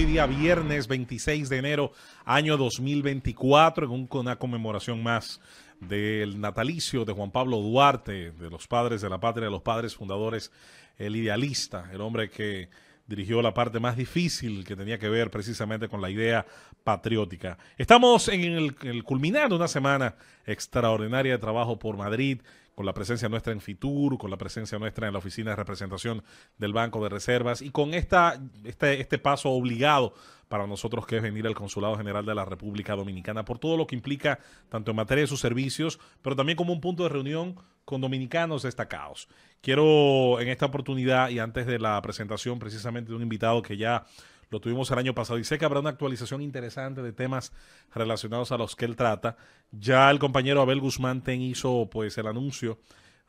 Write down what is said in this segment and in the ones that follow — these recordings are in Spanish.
hoy día viernes 26 de enero, año 2024, en una conmemoración más del natalicio de Juan Pablo Duarte, de los padres de la patria, de los padres fundadores, el idealista, el hombre que dirigió la parte más difícil que tenía que ver precisamente con la idea patriótica. Estamos en el, culminar de una semana extraordinaria de trabajo por Madrid, con la presencia nuestra en Fitur, con la presencia nuestra en la oficina de representación del Banco de Reservas y con esta, este, este paso obligado para nosotros que es venir al Consulado General de la República Dominicana por todo lo que implica tanto en materia de sus servicios, pero también como un punto de reunión con dominicanos destacados. Quiero en esta oportunidad y antes de la presentación precisamente de un invitado que ya lo tuvimos el año pasado y sé que habrá una actualización interesante de temas relacionados a los que él trata. Ya el compañero Abel Guzmán Ten hizo pues el anuncio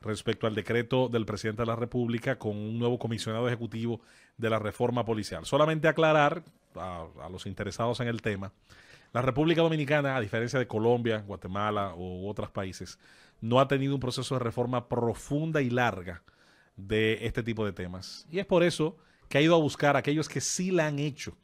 respecto al decreto del presidente de la República con un nuevo comisionado ejecutivo de la reforma policial. Solamente aclarar a, a los interesados en el tema, la República Dominicana, a diferencia de Colombia, Guatemala u otros países, no ha tenido un proceso de reforma profunda y larga de este tipo de temas. Y es por eso que ha ido a buscar a aquellos que sí la han hecho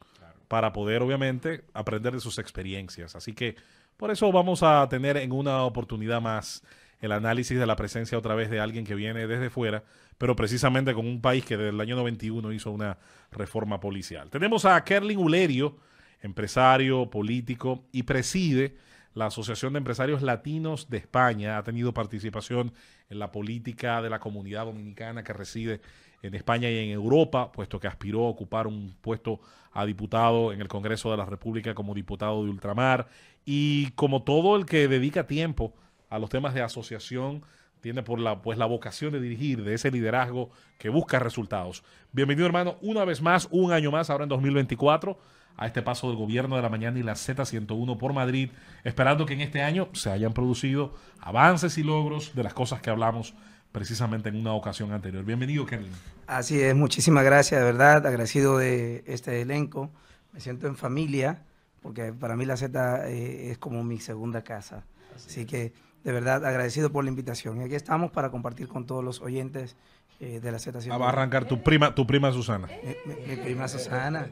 para poder, obviamente, aprender de sus experiencias. Así que por eso vamos a tener en una oportunidad más el análisis de la presencia otra vez de alguien que viene desde fuera, pero precisamente con un país que desde el año 91 hizo una reforma policial. Tenemos a Kerlin Ulerio, empresario, político, y preside la Asociación de Empresarios Latinos de España ha tenido participación en la política de la comunidad dominicana que reside en España y en Europa, puesto que aspiró a ocupar un puesto a diputado en el Congreso de la República como diputado de ultramar. Y como todo el que dedica tiempo a los temas de asociación, tiene por la, pues, la vocación de dirigir, de ese liderazgo que busca resultados. Bienvenido hermano, una vez más, un año más, ahora en 2024 a este paso del gobierno de la mañana y la Z101 por Madrid, esperando que en este año se hayan producido avances y logros de las cosas que hablamos precisamente en una ocasión anterior. Bienvenido, Kerlin. Así es, muchísimas gracias, de verdad, agradecido de este elenco. Me siento en familia, porque para mí la Z eh, es como mi segunda casa. Así, Así que, de verdad, agradecido por la invitación. Y aquí estamos para compartir con todos los oyentes eh, la va a arrancar tu prima, tu prima Susana. Eh, mi, prima Susana.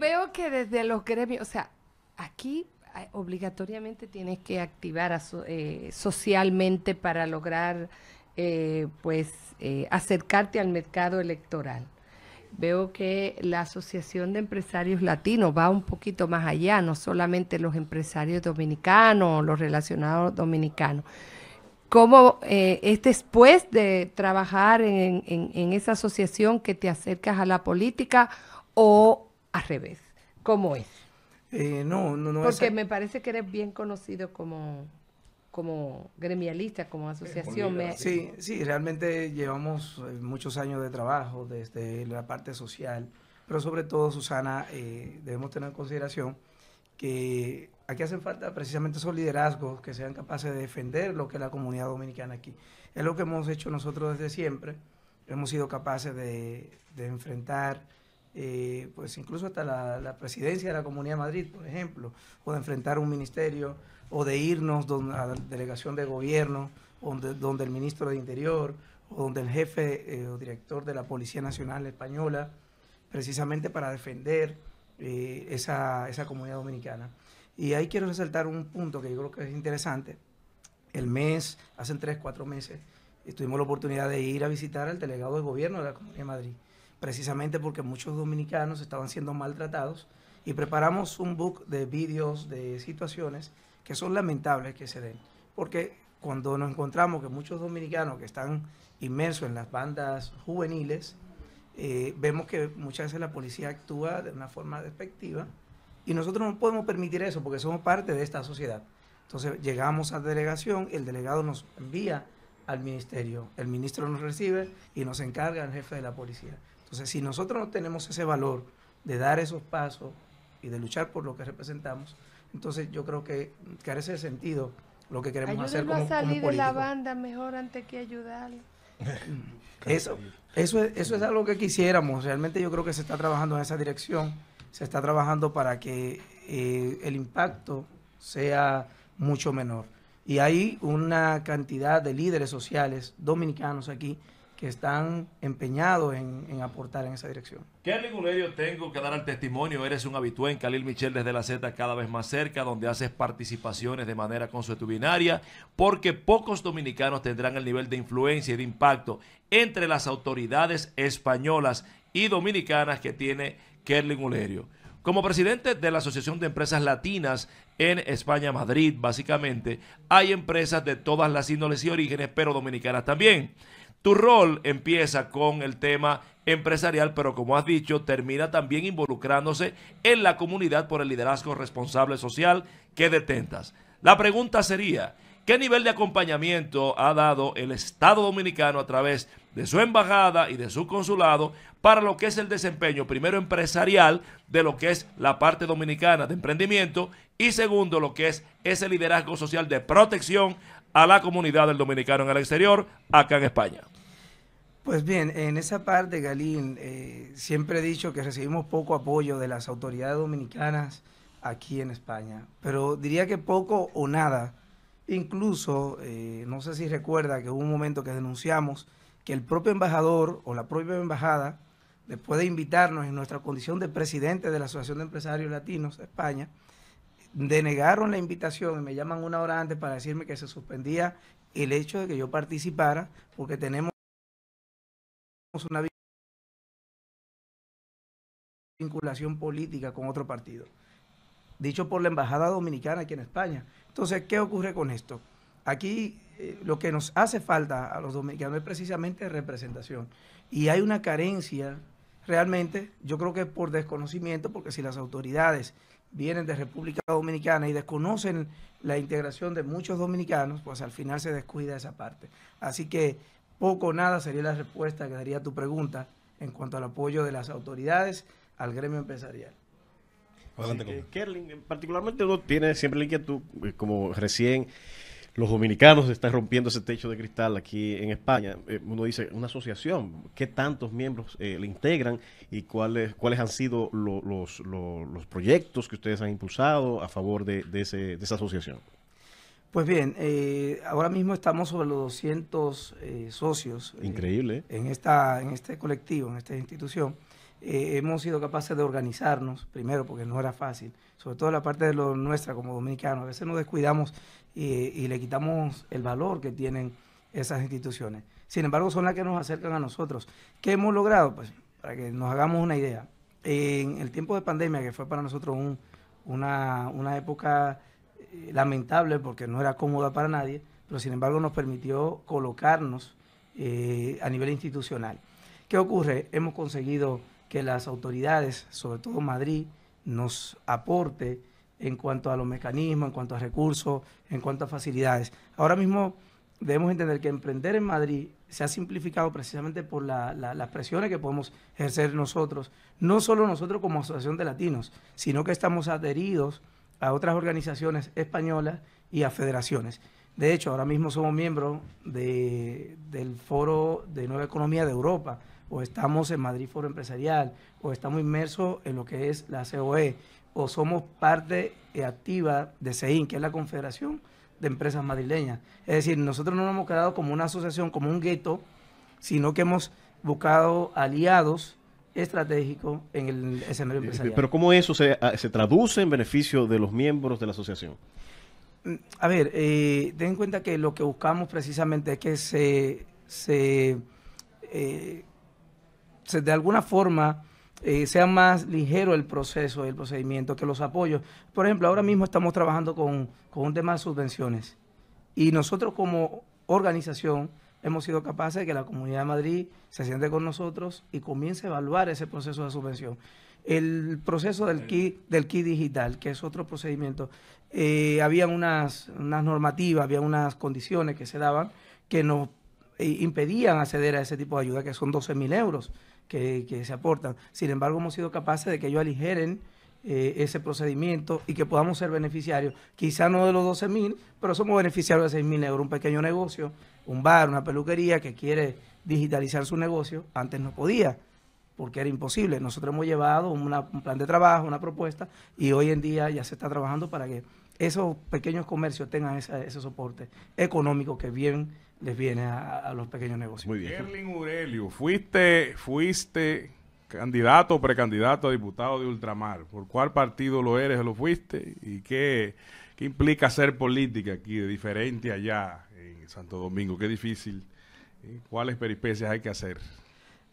veo que desde los gremios, o sea, aquí eh, obligatoriamente tienes que activar socialmente para lograr pues acercarte al mercado electoral veo que la Asociación de Empresarios Latinos va un poquito más allá, no solamente los empresarios dominicanos, los relacionados dominicanos cómo eh, es después de trabajar en, esa asociación que te acercas a la política o al revés. ¿Cómo es? Eh, no, no, no. Porque me parece que eres bien conocido como, como gremialista, como eh, asociación. Sí, sí, realmente llevamos eh, muchos años de trabajo desde la parte social, pero sobre todo, Susana, debemos tener en consideración que aquí hacen falta precisamente esos liderazgos que sean capaces de defender lo que es la comunidad dominicana aquí. Es lo que hemos hecho nosotros desde siempre. Hemos sido capaces de, enfrentar, eh, pues incluso hasta la, presidencia de la Comunidad de Madrid, por ejemplo, o de enfrentar un ministerio, o de irnos a la delegación de gobierno, donde, donde el ministro de Interior, o donde el jefe eh, o director de la Policía Nacional Española, precisamente para defender eh, esa comunidad dominicana. Y ahí quiero resaltar un punto que yo creo que es interesante. El mes, hace tres, cuatro meses, tuvimos la oportunidad de ir a visitar al delegado de gobierno de la Comunidad de Madrid, precisamente porque muchos dominicanos estaban siendo maltratados y preparamos un book de vídeos de situaciones que son lamentables que se den. Porque cuando nos encontramos que muchos dominicanos que están inmersos en las bandas juveniles, eh, vemos que muchas veces la policía actúa de una forma despectiva y nosotros no podemos permitir eso porque somos parte de esta sociedad. Entonces llegamos a la delegación, el delegado nos envía al ministerio, el ministro nos recibe y nos encarga el jefe de la policía. Entonces, si nosotros no tenemos ese valor de dar esos pasos y de luchar por lo que representamos, entonces yo creo que carece de sentido lo que queremos hacer como, a salir de la banda mejor antes que ayudarle. eso, eso, eso es algo que quisiéramos. Realmente yo creo que se está trabajando en esa dirección se está trabajando para que eh, el impacto sea mucho menor. Y hay una cantidad de líderes sociales dominicanos aquí que están empeñados en, aportar en esa dirección. Kelly yo tengo que dar al testimonio, eres un habitué en Calil Michel desde la Z cada vez más cerca, donde haces participaciones de manera consuetudinaria, porque pocos dominicanos tendrán el nivel de influencia y de impacto entre las autoridades españolas y dominicanas que tiene Kerlin Ulerio. Como presidente de la Asociación de Empresas Latinas en España, Madrid, básicamente, hay empresas de todas las índoles y orígenes, pero dominicanas también. Tu rol empieza con el tema empresarial, pero como has dicho, termina también involucrándose en la comunidad por el liderazgo responsable social que detentas. La pregunta sería, ¿Qué nivel de acompañamiento ha dado el Estado Dominicano a través de su embajada y de su consulado para lo que es el desempeño, primero empresarial, de lo que es la parte dominicana de emprendimiento y segundo lo que es ese liderazgo social de protección a la comunidad del dominicano en el exterior, acá en España? Pues bien, en esa parte, Galín, eh, siempre he dicho que recibimos poco apoyo de las autoridades dominicanas aquí en España, pero diría que poco o nada Incluso, eh, no sé si recuerda que hubo un momento que denunciamos que el propio embajador o la propia embajada, después de invitarnos en nuestra condición de presidente de la Asociación de Empresarios Latinos de España, denegaron la invitación y me llaman una hora antes para decirme que se suspendía el hecho de que yo participara porque tenemos una vinculación política con otro partido, dicho por la Embajada Dominicana aquí en España. Entonces, ¿qué ocurre con esto? Aquí eh, lo que nos hace falta a los dominicanos es precisamente representación. Y hay una carencia realmente, yo creo que es por desconocimiento, porque si las autoridades vienen de República Dominicana y desconocen la integración de muchos dominicanos, pues al final se descuida esa parte. Así que poco o nada sería la respuesta que daría tu pregunta en cuanto al apoyo de las autoridades al gremio empresarial. Adelante, eh, Kerling, particularmente uno tiene siempre la inquietud, eh, como recién los dominicanos están rompiendo ese techo de cristal aquí en España. Eh, uno dice, una asociación, ¿qué tantos miembros le integran y cuáles, cuáles han sido los, los, proyectos que ustedes han impulsado a favor de, esa asociación? Pues bien, ahora mismo estamos sobre los 200 socios. Increíble. en, esta, en este colectivo, en esta institución. Eh, hemos sido capaces de organizarnos, primero porque no era fácil, sobre todo la parte de lo nuestra como dominicanos, a veces nos descuidamos y, le quitamos el valor que tienen esas instituciones. Sin embargo, son las que nos acercan a nosotros. ¿Qué hemos logrado? Pues para que nos hagamos una idea, en el tiempo de pandemia, que fue para nosotros una, época eh, lamentable porque no era cómoda para nadie, pero sin embargo nos permitió colocarnos eh, a nivel institucional. ¿Qué ocurre? Hemos conseguido que las autoridades, sobre todo Madrid, nos aporte en cuanto a los mecanismos, en cuanto a recursos, en cuanto a facilidades. Ahora mismo debemos entender que emprender en Madrid se ha simplificado precisamente por la, las presiones que podemos ejercer nosotros, no solo nosotros como Asociación de Latinos, sino que estamos adheridos a otras organizaciones españolas y a federaciones. De hecho, ahora mismo somos miembros del Foro de Nueva Economía de Europa, o estamos en Madrid Foro Empresarial, o estamos inmersos en lo que es la COE, o somos parte activa de CEIN, que es la Confederación de Empresas Madrileñas. Es decir, nosotros no nos hemos quedado como una asociación, como un gueto, sino que hemos buscado aliados estratégicos en el escenario eh, empresarial. Pero ¿cómo eso ah, se, traduce en beneficio de los miembros de la asociación? Mm, a ver, eh, ten en cuenta que lo que buscamos precisamente es que se, se eh, de alguna forma eh, sea más ligero el proceso, el procedimiento, que los apoyos. Por ejemplo, ahora mismo estamos trabajando con, con un tema de subvenciones y nosotros como organización hemos sido capaces de que la Comunidad de Madrid se siente con nosotros y comience a evaluar ese proceso de subvención. El proceso del kit del digital, que es otro procedimiento, eh, había unas, normativas, había unas condiciones que se daban que nos eh, impedían acceder a ese tipo de ayuda, que son 12.000 euros que, se aportan. Sin embargo, hemos sido capaces de que ellos aligeren eh, ese procedimiento y que podamos ser beneficiarios, quizá no de los 12 mil, pero somos beneficiarios de 6 mil euros, un pequeño negocio, un bar, una peluquería que quiere digitalizar su negocio, antes no podía porque era imposible. Nosotros hemos llevado un plan de trabajo, una propuesta, y hoy en día ya se está trabajando para que esos pequeños comercios tengan ese soporte económico que bien les viene a, los pequeños negocios. Muy bien. Erling Aurelio, fuiste, fuiste candidato o precandidato a diputado de Ultramar. ¿Por cuál partido lo eres o lo fuiste? ¿Y qué, implica hacer política aquí de diferente allá en Santo Domingo? Qué difícil. ¿Cuáles peripecias hay que hacer?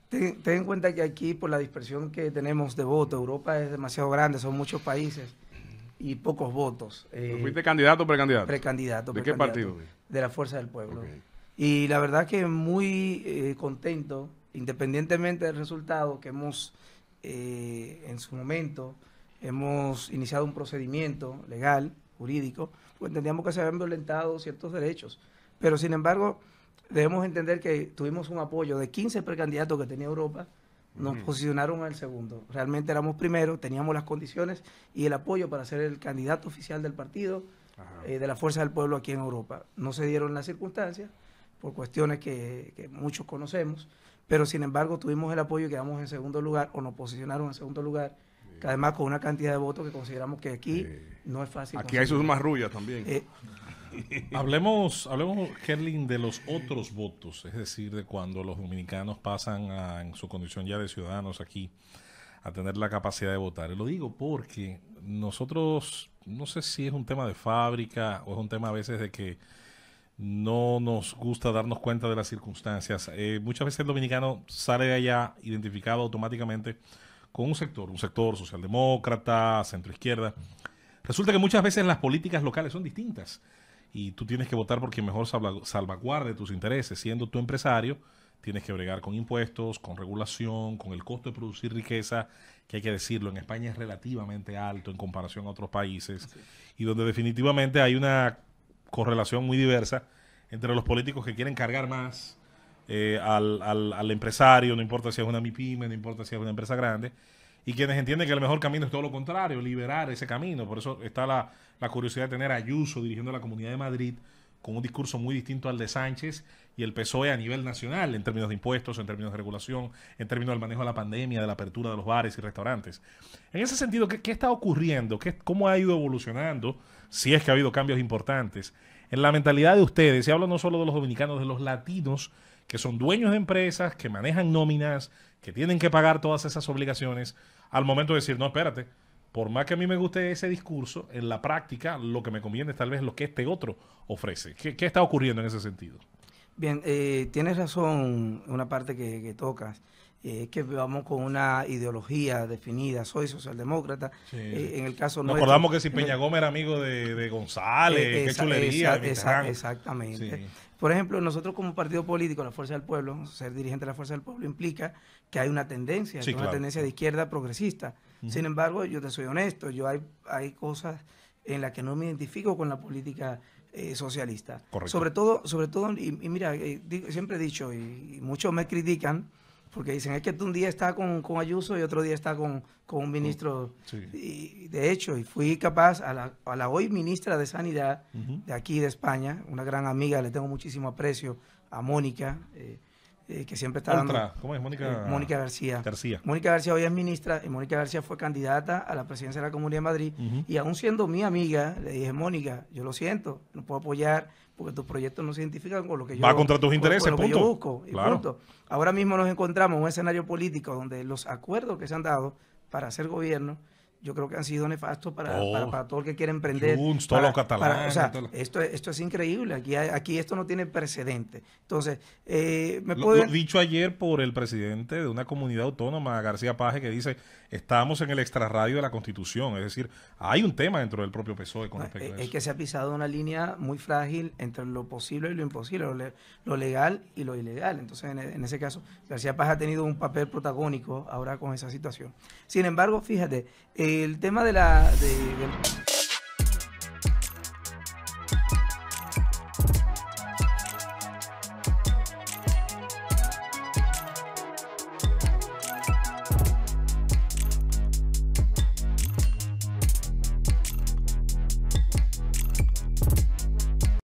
Ten, en cuenta que aquí, por la dispersión que tenemos de votos, Europa es demasiado grande, son muchos países y pocos votos. Eh, ¿Fuiste candidato o precandidato? Precandidato. ¿De qué partido? De la Fuerza del Pueblo. Y la verdad que muy eh, contento, independientemente del resultado que hemos, eh, en su momento, hemos iniciado un procedimiento legal, jurídico, pues entendíamos que se habían violentado ciertos derechos. Pero sin embargo, debemos entender que tuvimos un apoyo de 15 precandidatos que tenía Europa, nos posicionaron al segundo. Realmente éramos primero, teníamos las condiciones y el apoyo para ser el candidato oficial del partido eh, de la Fuerza del Pueblo aquí en Europa. No se dieron las circunstancias por cuestiones que, muchos conocemos, pero sin embargo tuvimos el apoyo y quedamos en segundo lugar o nos posicionaron en segundo lugar. Que además con una cantidad de votos que consideramos que aquí no es fácil. Aquí hay sus marrullas también. Eh, hablemos, hablemos, Kerlin, de los otros votos, es decir, de cuando los dominicanos pasan en su condición ya de ciudadanos aquí a tener la capacidad de votar. lo digo porque nosotros, no sé si es un tema de fábrica o es un tema a veces de que no nos gusta darnos cuenta de las circunstancias. Eh, muchas veces el dominicano sale de allá identificado automáticamente con un sector, un sector socialdemócrata, centroizquierda. Resulta que muchas veces las políticas locales son distintas y tú tienes que votar porque mejor salvaguarde tus intereses. Siendo tu empresario, tienes que bregar con impuestos, con regulación, con el costo de producir riqueza, que hay que decirlo, en España es relativamente alto en comparación a otros países, y donde definitivamente hay una correlación muy diversa entre los políticos que quieren cargar más eh, al, al, al empresario, no importa si es una MIPYME, no importa si es una empresa grande, y quienes entienden que el mejor camino es todo lo contrario, liberar ese camino. Por eso está la, curiosidad de tener a Ayuso dirigiendo la Comunidad de Madrid con un discurso muy distinto al de Sánchez y el PSOE a nivel nacional en términos de impuestos, en términos de regulación, en términos del manejo de la pandemia, de la apertura de los bares y restaurantes. En ese sentido, ¿qué, está ocurriendo? ¿Qué, ¿Cómo ha ido evolucionando? Si es que ha habido cambios importantes en la mentalidad de ustedes, y hablo no solo de los dominicanos, de los latinos, que son dueños de empresas, que manejan nóminas, que tienen que pagar todas esas obligaciones, al momento de decir, no, espérate, por más que a mí me guste ese discurso, en la práctica lo que me conviene es tal vez lo que este otro ofrece. ¿Qué, está ocurriendo en ese sentido? Bien, eh, tienes razón una parte que, tocas. Eh, es que vamos con una ideología definida. Soy socialdemócrata, eh, en el caso Nos acordamos que si Peña Gómez era amigo de, González, qué chulería. exactamente. Por ejemplo, nosotros como partido político, la Fuerza del Pueblo, ser dirigente de la Fuerza del Pueblo implica que hay una tendencia, una tendencia de izquierda progresista. Sin embargo, yo te soy honesto, yo hay, hay cosas en las que no me identifico con la política eh, socialista. Sobre todo, sobre todo y, mira, eh, siempre he dicho, y muchos me critican, porque dicen, es que tú un día está con, Ayuso y otro día está con, un ministro. Y, de hecho, y fui capaz, a la, hoy ministra de Sanidad de aquí de España, una gran amiga, le tengo muchísimo aprecio a Mónica, eh, eh, que siempre está dando... ¿Cómo es? Mónica... Eh, Mónica García. García. Mónica García hoy es ministra y Mónica García fue candidata a la presidencia de la Comunidad de Madrid y aún siendo mi amiga, le dije, Mónica, yo lo siento, no puedo apoyar porque tus proyectos no se identifican con lo que yo Va contra tus intereses, busco. Y Ahora mismo nos encontramos en un escenario político donde los acuerdos que se han dado para hacer gobierno yo creo que han sido nefastos para, oh, todo el que quiere emprender. todos los catalanes. esto, esto es increíble. Aquí, aquí esto no tiene precedente. Entonces, eh, me puedo... dicho ayer por el presidente de una comunidad autónoma, García Paje, que dice, estamos en el extrarradio de la Constitución. Es decir, hay un tema dentro del propio PSOE con respecto es, a Es que se ha pisado una línea muy frágil entre lo posible y lo imposible, lo, lo legal y lo ilegal. Entonces, e, en, ese caso, García Paje ha tenido un papel protagónico ahora con esa situación. Sin embargo, fíjate... Eh, el tema de la.